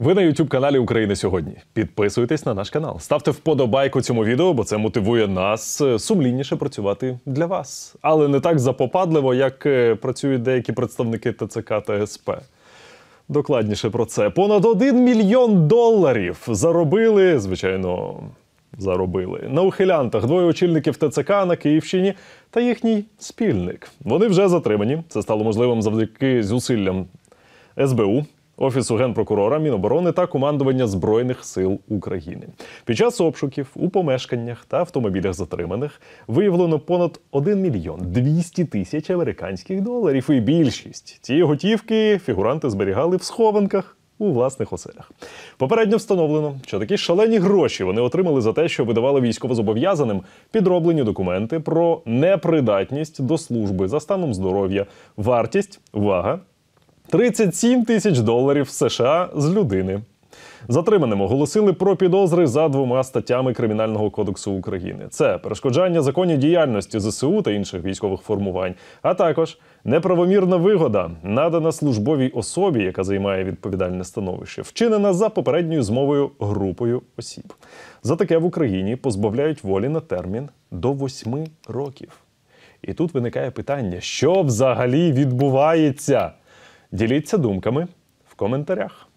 Ви на youtube каналі України сьогодні. Підписуйтесь на наш канал, ставте вподобайку цьому відео, бо це мотивує нас е, сумлінніше працювати для вас, але не так запопадливо, як е, працюють деякі представники ТЦК та СП. Докладніше про це. Понад один мільйон доларів заробили, звичайно, заробили на ухилянтах двоє очільників ТЦК на Київщині та їхній спільник. Вони вже затримані. Це стало можливим завдяки зусиллям СБУ. Офісу генпрокурора, Міноборони та командування Збройних сил України. Під час обшуків у помешканнях та автомобілях затриманих виявлено понад 1 мільйон 200 тисяч американських доларів. І більшість цієї готівки фігуранти зберігали в схованках. У власних оселях попередньо встановлено, що такі шалені гроші вони отримали за те, що видавали військовозобов'язаним підроблені документи про непридатність до служби за станом здоров'я, вартість, увага, 37 тисяч доларів США з людини. Затриманим оголосили про підозри за двома статтями Кримінального кодексу України: це перешкоджання законній діяльності ЗСУ та інших військових формувань, а також неправомірна вигода, надана службовій особі, яка займає відповідальне становище, вчинена за попередньою змовою групою осіб. За таке в Україні позбавляють волі на термін до восьми років. І тут виникає питання, що взагалі відбувається. Діліться думками в коментарях.